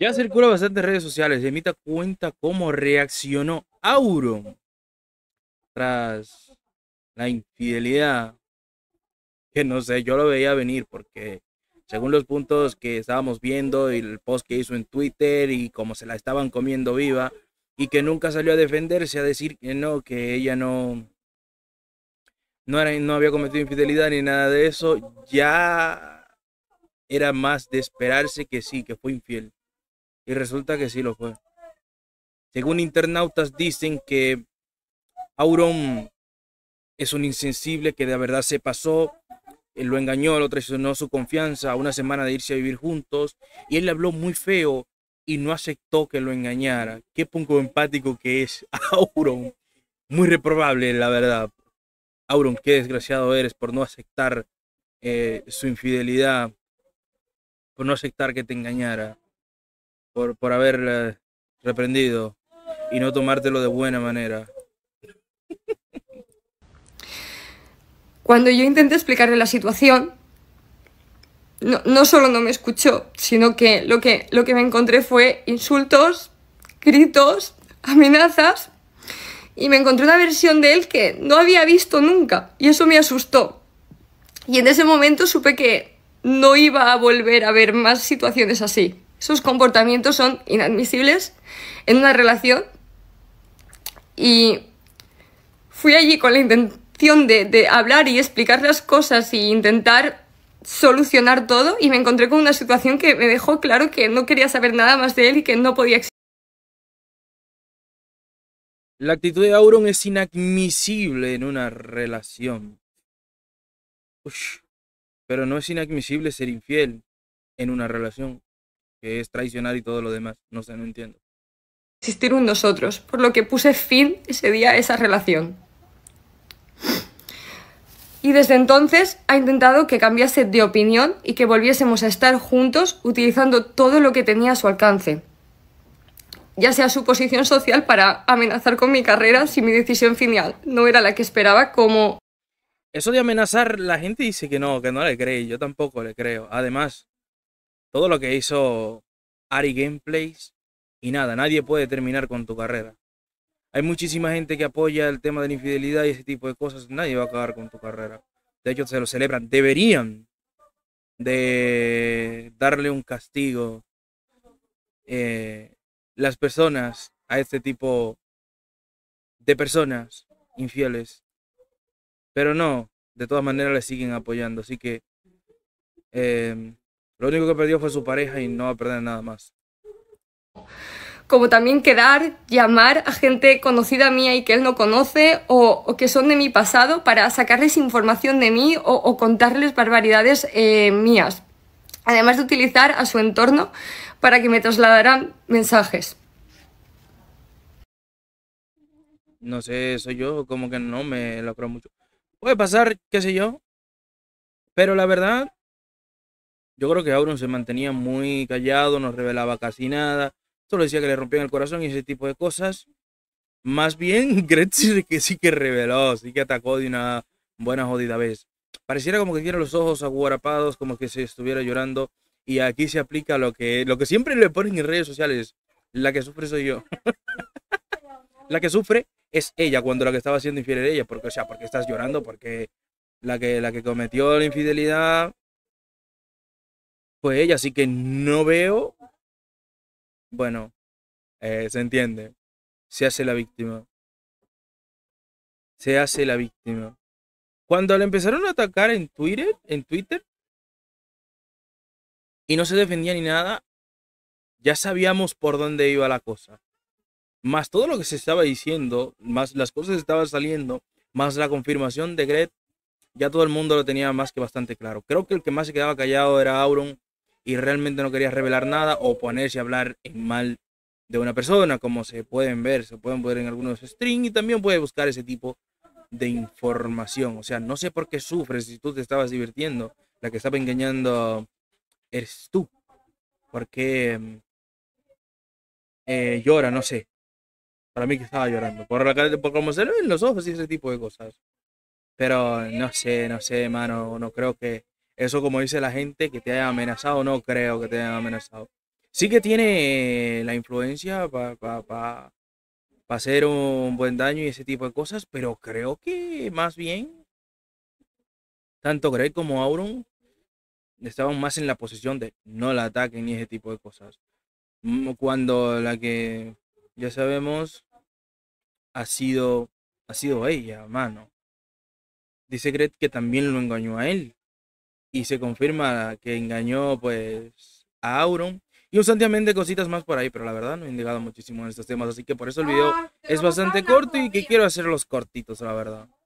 Ya circula bastante en redes sociales. y Emita cuenta cómo reaccionó Auro tras la infidelidad. Que no sé, yo lo veía venir porque según los puntos que estábamos viendo y el post que hizo en Twitter y cómo se la estaban comiendo viva y que nunca salió a defenderse, a decir que no, que ella no, no había cometido infidelidad ni nada de eso, ya era más de esperarse que sí, que fue infiel. Y resulta que sí lo fue. Según internautas dicen que Auron es un insensible que de verdad se pasó, él lo engañó, lo traicionó su confianza a una semana de irse a vivir juntos y él le habló muy feo y no aceptó que lo engañara. Qué poco empático que es Auron. Muy reprobable, la verdad. Auron, qué desgraciado eres por no aceptar eh, su infidelidad, por no aceptar que te engañara por, por reprendido y no tomártelo de buena manera. Cuando yo intenté explicarle la situación, no, solo no me escuchó, sino que lo, que lo que me encontré fue insultos, gritos, amenazas, y me encontré una versión de él que no había visto nunca, y eso me asustó. Y en ese momento supe que no iba a volver a ver más situaciones así. Sus comportamientos son inadmisibles en una relación. Y fui allí con la intención de, hablar y explicar las cosas y intentar solucionar todo y me encontré con una situación que me dejó claro que no quería saber nada más de él y que no podía existir. La actitud de Auron es inadmisible en una relación. pero no es inadmisible ser infiel en una relación que es traicionar y todo lo demás. No sé, no entiendo. Existir un nosotros, por lo que puse fin ese día a esa relación. Y desde entonces ha intentado que cambiase de opinión y que volviésemos a estar juntos utilizando todo lo que tenía a su alcance. Ya sea su posición social para amenazar con mi carrera si mi decisión final no era la que esperaba, como. Eso de amenazar, la gente dice que no, que no le cree, yo tampoco le creo. Además, todo lo que hizo Ari Gameplays y nada, nadie puede terminar con tu carrera. Hay muchísima gente que apoya el tema de la infidelidad y ese tipo de cosas, nadie va a acabar con tu carrera. De hecho, se lo celebran, deberían de darle un castigo eh, las personas a este tipo de personas infieles. Pero no, de todas maneras le siguen apoyando. Así que eh, lo único que perdió fue su pareja y no va a perder nada más. Como también quedar, llamar a gente conocida mía y que él no conoce o, que son de mi pasado para sacarles información de mí o, contarles barbaridades eh, mías. Además de utilizar a su entorno para que me trasladaran mensajes. No sé, soy yo, como que no me lo creo mucho. Puede pasar, qué sé yo. Pero la verdad, yo creo que Auron se mantenía muy callado, no revelaba casi nada, solo decía que le rompían el corazón y ese tipo de cosas. Más bien, Gretz que sí que reveló, sí que atacó de una buena jodida vez. Pareciera como que tiene los ojos aguarapados, como que se estuviera llorando. Y aquí se aplica lo que, lo que siempre le ponen en redes sociales. La que sufre soy yo. la que sufre es ella cuando la que estaba siendo infiel era ella. Porque, o sea, porque estás llorando, porque la la que cometió la infidelidad fue ella, así que no veo, bueno, eh, se entiende, se hace la víctima. Se hace la víctima. Cuando le empezaron a atacar en Twitter, en Twitter, y no se defendía ni nada, ya sabíamos por dónde iba la cosa. Más todo lo que se estaba diciendo, más las cosas estaban saliendo, más la confirmación de Gret, ya todo el mundo lo tenía más que bastante claro. Creo que el que más se quedaba callado era Auron, y realmente no quería revelar nada o ponerse a hablar en mal de una persona, como se pueden ver, se pueden ver en algunos streams, y también puede buscar ese tipo de información. O sea, no sé por qué sufres si tú te estabas divirtiendo. La que estaba engañando eres tú. ¿Por mm, eh, llora? No sé. Para mí que estaba llorando. Por, la, cara, por cómo se ven los ojos y ese tipo de cosas. Pero no sé, no sé, mano. No creo que eso como dice la gente, que te haya amenazado, no creo que te haya amenazado. Sí que tiene eh, la influencia para hacer un buen daño y ese tipo de cosas, pero creo que más bien, tanto Greg como Auron estaban más en la posición de no la ataquen y ese tipo de cosas. Mm, cuando la que ya sabemos ha sido, ha sido ella, mano. Dice Greg que también lo engañó a él y se confirma que engañó pues a Auron. Y de cositas más por ahí, pero la verdad no he indagado muchísimo en estos temas, así que por eso el video ah, es bastante corto y que quiero hacer los cortitos, la verdad.